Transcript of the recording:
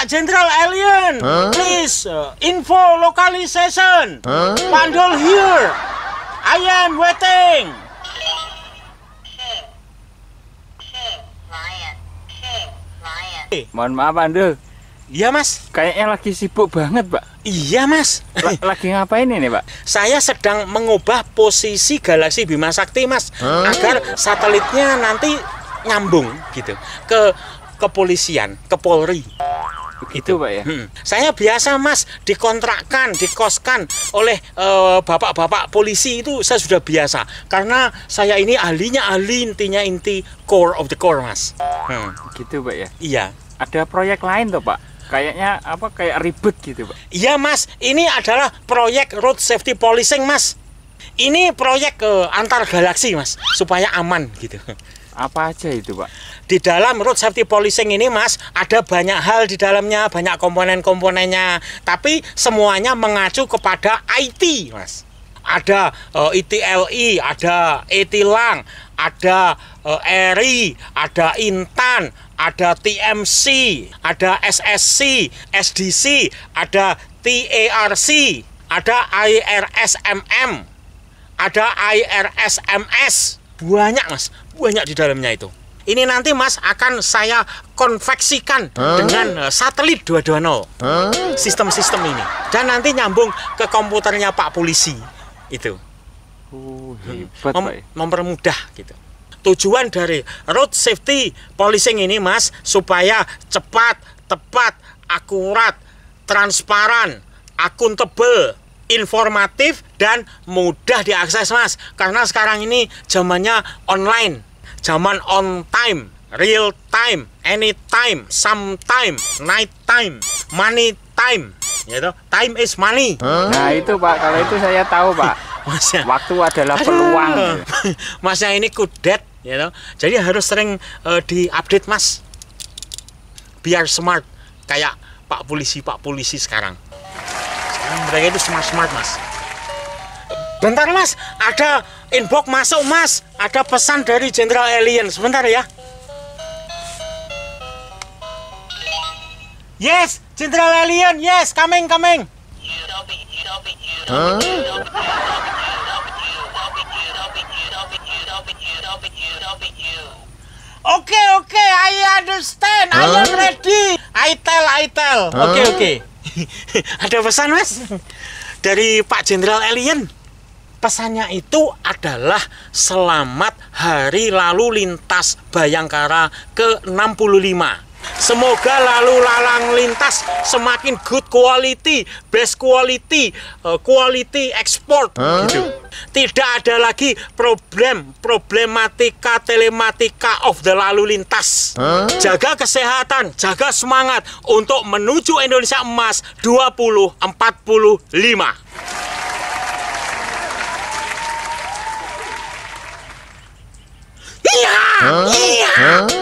Pak Jenderal Alien, huh? please uh, info localization. Huh? Pandol here. I am waiting. Mohon maaf Pandol. Iya mas. Kayaknya lagi sibuk banget pak. Iya mas. L eh. lagi ngapain ini pak? Saya sedang mengubah posisi galaksi Bima Sakti mas, hmm? agar satelitnya nanti nyambung gitu ke kepolisian, ke Polri. Begitu Pak ya. Hmm. Saya biasa Mas dikontrakkan, dikoskan oleh eh, bapak-bapak uh, polisi itu saya sudah biasa karena saya ini ahlinya ahli intinya inti core of the core Mas. Hmm. Gitu Pak ya. Iya. Ada proyek lain tuh Pak kayaknya apa kayak ribet gitu pak iya mas ini adalah proyek road safety policing mas ini proyek uh, antar galaksi mas supaya aman gitu apa aja itu, Pak? Di dalam road safety policing ini, Mas, ada banyak hal di dalamnya, banyak komponen-komponennya, tapi semuanya mengacu kepada IT, Mas. Ada uh, eh, ITLI, ada ETLang ada uh, eh, ERI, ada INTAN, ada TMC, ada SSC, SDC, ada TARC, ada IRSMM, ada IRSMS, banyak mas banyak di dalamnya itu ini nanti mas akan saya konveksikan hmm? dengan eh, satelit 220 sistem-sistem ini dan nanti nyambung ke komputernya Pak Polisi itu oh, hebat, Mem mempermudah gitu tujuan dari road safety policing ini mas supaya cepat tepat akurat transparan akuntabel informatif dan mudah diakses mas karena sekarang ini zamannya online zaman on time real time anytime sometime night time money time yaitu time is money huh? nah itu pak kalau itu saya tahu pak masnya, waktu adalah aduh, peluang masnya ini kudet you know? jadi harus sering uh, eh, update mas biar smart kayak pak polisi pak polisi sekarang mereka itu smart smart mas bentar mas ada inbox masuk mas ada pesan dari Jenderal Alien sebentar ya yes Jenderal Alien yes coming coming Oke oke, okay, I understand. Huh? I am ready. I tell, I tell. Huh? Okay, ada pesan mas dari Pak Jenderal Alien pesannya itu adalah selamat hari lalu lintas Bayangkara ke 65 Semoga lalu lalang lintas semakin good quality, best quality, eh, quality export. Huh? Gitu. Tidak ada lagi problem problematika telematika of the lalu lintas. Huh? Jaga kesehatan, jaga semangat untuk menuju Indonesia Emas 2045. Iya, huh? iya.